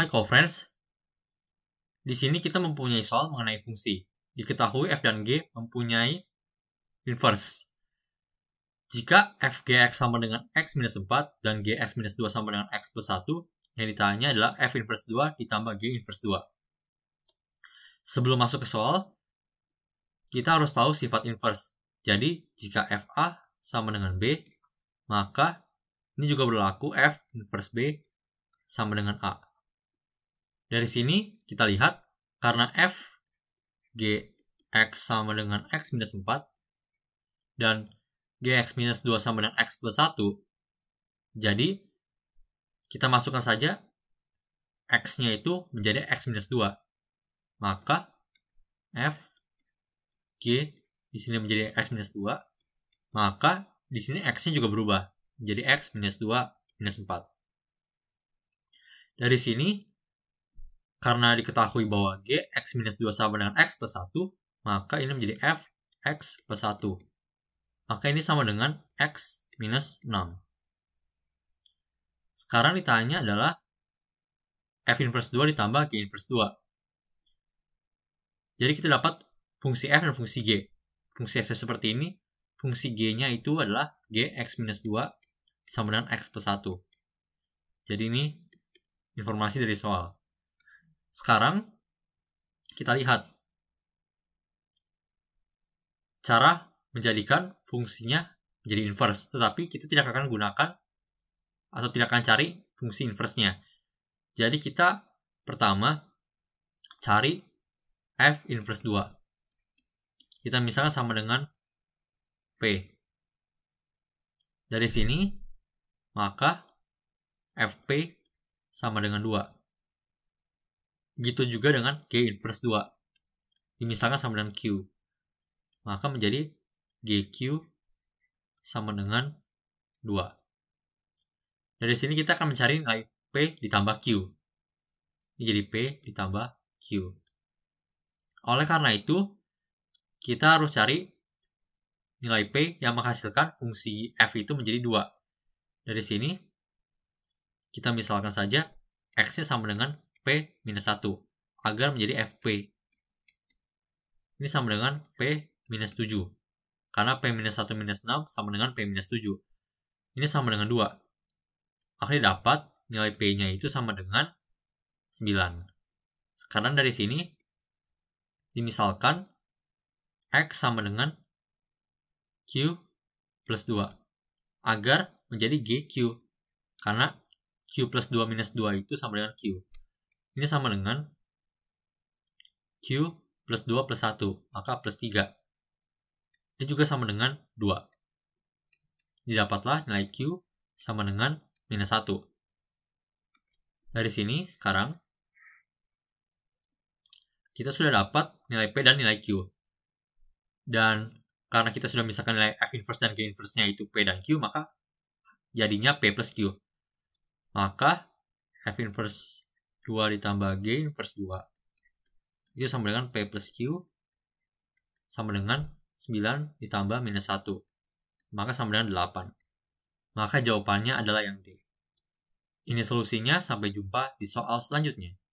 Hai co-friends, di sini kita mempunyai soal mengenai fungsi. Diketahui f dan g mempunyai inverse. Jika f gx sama dengan x minus 4 dan gs minus 2 sama dengan x plus 1, yang ditanya adalah f inverse 2 ditambah g inverse 2. Sebelum masuk ke soal, kita harus tahu sifat inverse. Jadi, jika f a sama dengan b, maka ini juga berlaku f inverse b sama dengan a. Dari sini kita lihat karena f g x sama dengan x minus 4 dan gx minus 2 sama dengan x plus 1 jadi kita masukkan saja x-nya itu menjadi x minus 2 maka f g di sini menjadi x minus 2 maka di sini x-nya juga berubah menjadi x minus 2 minus 4 dari sini karena diketahui bahwa G, X minus 2 sama dengan X plus 1, maka ini menjadi F, X plus 1. Maka ini sama dengan X minus 6. Sekarang ditanya adalah F inverse 2 ditambah G inverse 2. Jadi kita dapat fungsi F dan fungsi G. Fungsi F seperti ini, fungsi G-nya itu adalah G X minus 2 sama dengan X plus 1. Jadi ini informasi dari soal. Sekarang kita lihat cara menjadikan fungsinya menjadi inverse, tetapi kita tidak akan gunakan atau tidak akan cari fungsi inverse-nya. Jadi kita pertama cari f inverse 2. Kita misalnya sama dengan p. Dari sini maka fp sama dengan 2. Gitu juga dengan G inverse 2. Dimisalkan sama dengan Q. Maka menjadi GQ sama dengan 2. Nah, Dari sini kita akan mencari nilai P ditambah Q. Ini jadi P ditambah Q. Oleh karena itu, kita harus cari nilai P yang menghasilkan fungsi F itu menjadi 2. Dari sini, kita misalkan saja X-nya sama dengan P-1 agar menjadi FP. Ini sama dengan P-7. Karena P-1-6 sama dengan P-7. Ini sama dengan 2. Akhirnya dapat nilai P-nya itu sama dengan 9. Sekarang dari sini, dimisalkan X sama dengan Q plus 2 agar menjadi GQ karena Q plus 2 minus 2 itu sama dengan Q. Ini sama dengan Q plus 2 plus 1, maka plus 3. Ini juga sama dengan 2. Didapatlah nilai Q sama dengan minus 1. Dari sini sekarang kita sudah dapat nilai P dan nilai Q. Dan karena kita sudah misalkan nilai F inverse dan G inverse-nya itu P dan Q, maka jadinya P plus Q. Maka F inverse 2 ditambah G inverse 2. Itu sama dengan P plus Q sama dengan 9 ditambah minus 1. Maka sama dengan 8. Maka jawabannya adalah yang D. Ini solusinya, sampai jumpa di soal selanjutnya.